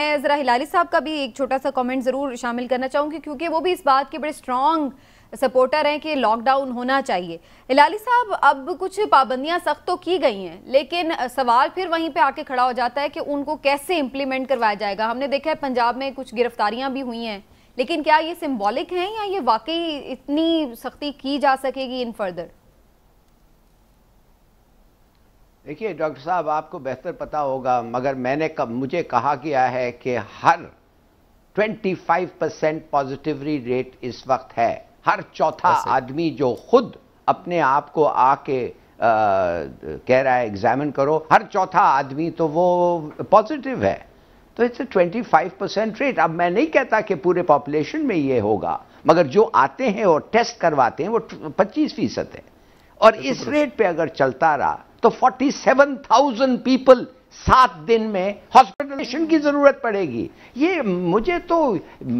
मैं ज़रा हिलाली साहब का भी एक छोटा सा कमेंट ज़रूर शामिल करना चाहूँगी क्योंकि वो भी इस बात के बड़े स्ट्रॉन्ग सपोर्टर हैं कि लॉकडाउन होना चाहिए हिलाली साहब अब कुछ पाबंदियां सख्त तो की गई हैं लेकिन सवाल फिर वहीं पे आके खड़ा हो जाता है कि उनको कैसे इम्प्लीमेंट करवाया जाएगा हमने देखा है पंजाब में कुछ गिरफ्तारियां भी हुई हैं लेकिन क्या ये सिम्बॉलिक हैं या ये वाकई इतनी सख्ती की जा सकेगी इन फर्दर देखिए डॉक्टर साहब आपको बेहतर पता होगा मगर मैंने कब मुझे कहा गया है कि हर 25 परसेंट पॉजिटिवरी रेट इस वक्त है हर चौथा आदमी जो खुद अपने आप को आके कह रहा है एग्जामिन करो हर चौथा आदमी तो वो पॉजिटिव है तो it's twenty five percent rate अब मैं नहीं कहता कि पूरे पॉपुलेशन में ये होगा मगर जो आते हैं और टेस्ट करवाते हैं वो पच्चीस फीसद है और इस रेट पे अगर चलता रहा तो 47,000 पीपल सात दिन में हॉस्पिटलाइजेशन की जरूरत पड़ेगी ये मुझे तो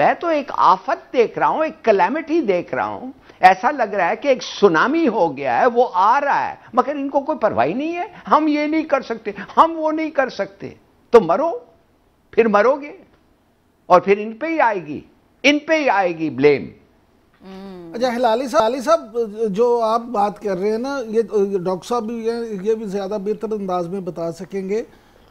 मैं तो एक आफत देख रहा हूं एक कलेमिटी देख रहा हूं ऐसा लग रहा है कि एक सुनामी हो गया है वो आ रहा है मगर इनको कोई परवाही नहीं है हम ये नहीं कर सकते हम वो नहीं कर सकते तो मरो फिर मरोगे और फिर इन पे ही आएगी इन पे ही आएगी ब्लेम हम्म। अच्छा हिलाली साहब हिलाली साहब जो आप बात कर रहे हैं ना ये डॉक्टर साहब भी ये, ये भी ज़्यादा बेहतर अंदाज में बता सकेंगे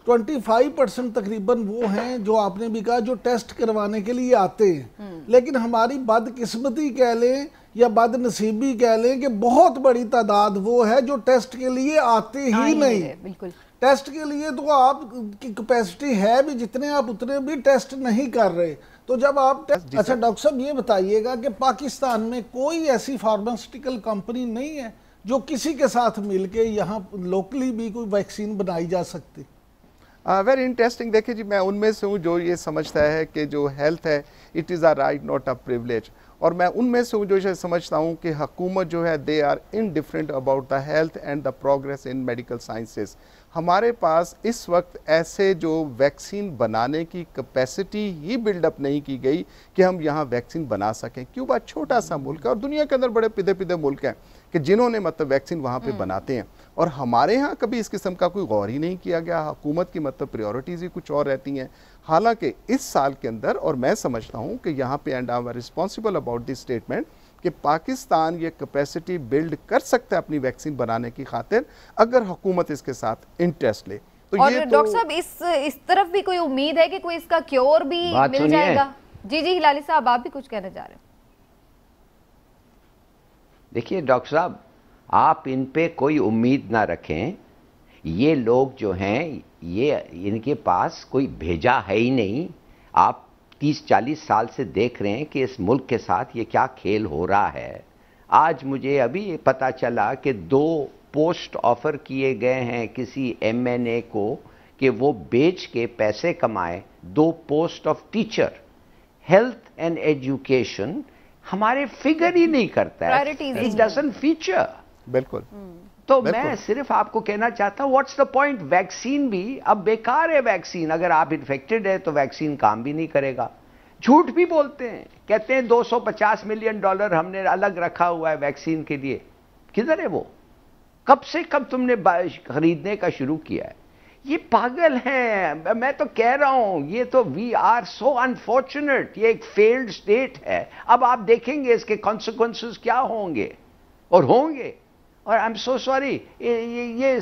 25 परसेंट तकरीबन वो हैं जो आपने भी कहा जो टेस्ट करवाने के लिए आते हैं हम्म। लेकिन हमारी बदकिस्मती कह लें या बदनसीबी कह लें कि बहुत बड़ी तादाद वो है जो टेस्ट के लिए आते ही नहीं बिल्कुल टेस्ट के लिए तो आपकी कैपेसिटी है भी जितने आप उतने भी टेस्ट नहीं कर रहे तो जब आप अच्छा डॉक्टर साहब ये बताइएगा कि पाकिस्तान में कोई ऐसी फार्मास्यूटिकल कंपनी नहीं है जो किसी के साथ मिलके यहाँ लोकली भी कोई वैक्सीन बनाई जा सकती वेरी uh, इंटरेस्टिंग देखिए जी मैं उनमें से हूँ जो ये समझता है कि जो हेल्थ है it is a right not a privilege और मैं उनमें से जो है समझता हूँ कि हकूमत जो है they are indifferent about the health and the progress in medical sciences हमारे पास इस वक्त ऐसे जो वैक्सीन बनाने की कैपेसिटी ही बिल्डअप नहीं की गई कि हम यहाँ वैक्सीन बना सकें क्यूबा छोटा सा मुल्क है और दुनिया के अंदर बड़े पिधे पिधे मुल्क हैं कि जिन्होंने मतलब वैक्सीन वहाँ पे हम्म। बनाते हैं और हमारे यहाँ कभी इस किस्म का कोई गौर ही नहीं किया गया हुकूमत की मतलब प्रायोरिटीज़ ही कुछ और रहती हैं हालांकि इस साल के अंदर और मैं समझता हूँ कि यहाँ पे and I am responsible about this statement कि पाकिस्तान ये कैपेसिटी बिल्ड कर सकता है अपनी वैक्सीन बनाने की खातिर अगर हुकूमत इसके साथ इंटरेस्ट ले तो और तो डॉक्टर साहब इस इस तरफ भी कोई उम्मीद है कि कोई इसका क्योर भी मिल जाएगा जी जी हिलाली साहब आप भी कुछ कहने जा रहे हैं देखिए डॉक्टर साहब आप इन पे कोई उम्मीद ना रखें ये लोग जो हैं ये इनके पास कोई भेजा है ही नहीं आप 30-40 साल से देख रहे हैं कि इस मुल्क के साथ ये क्या खेल हो रहा है आज मुझे अभी पता चला कि दो पोस्ट ऑफर किए गए हैं किसी एमएनए को कि वो बेच के पैसे कमाए दो post of teacher health and education हमारे फिगर ही नहीं करता है इट डजन फीचर बिल्कुल तो मैं सिर्फ आपको कहना चाहता हूं व्हाट्स द पॉइंट वैक्सीन भी अब बेकार है वैक्सीन अगर आप इन्फेक्टेड है तो वैक्सीन काम भी नहीं करेगा झूठ भी बोलते हैं कहते हैं 250 मिलियन डॉलर हमने अलग रखा हुआ है वैक्सीन के लिए किधर है वो कब से कब तुमने खरीदने का शुरू किया है ये पागल हैं मैं तो कह रहा हूं ये तो वी आर सो अनफॉर्चुनेट ये एक फेल्ड स्टेट है अब आप देखेंगे इसके कॉन्सिक्वेंसेस क्या होंगे और होंगे और आई एम सो सॉरी ये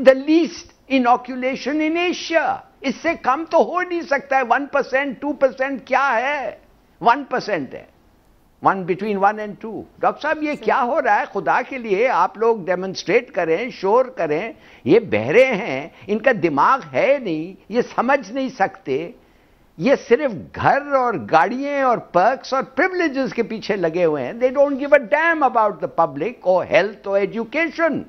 the least inoculation in Asia इससे कम तो हो नहीं सकता है वन परसेंट टू परसेंट क्या है वन परसेंट है one between one and two doctor साहब ये क्या हो रहा है खुदा के लिए आप लोग डेमोन्स्ट्रेट करें शोर करें ये बहरे हैं इनका दिमाग है नहीं ये समझ नहीं सकते ये सिर्फ घर और गाड़ियां और पर्क्स और प्रिवलेजेस के पीछे लगे हुए हैं they don't give a damn about the public और हेल्थ और एजुकेशन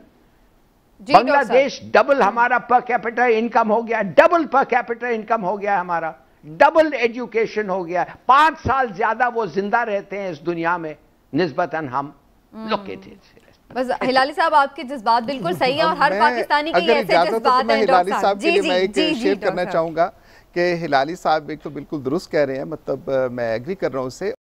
बांग्लादेश डबल हमारा पर कैपिटल इनकम हो गया डबल पर कैपिटल इनकम हो गया हमारा डबल एजुकेशन हो गया पांच साल ज्यादा वो जिंदा रहते हैं इस दुनिया में निस्बतन हम लोकेटेड हम्म। बस हिलाली साहब आपके जज्बात बिल्कुल सही है और हर पाकिस्तानी के ऐसे तो जज्बात हैं हिलाली साहब के लिए मैं एक शेयर करना चाहूंगा कि हिलाली साहब एक तो बिल्कुल दुरुस्त कह रहे हैं मतलब मैं एग्री कर रहा हूँ उससे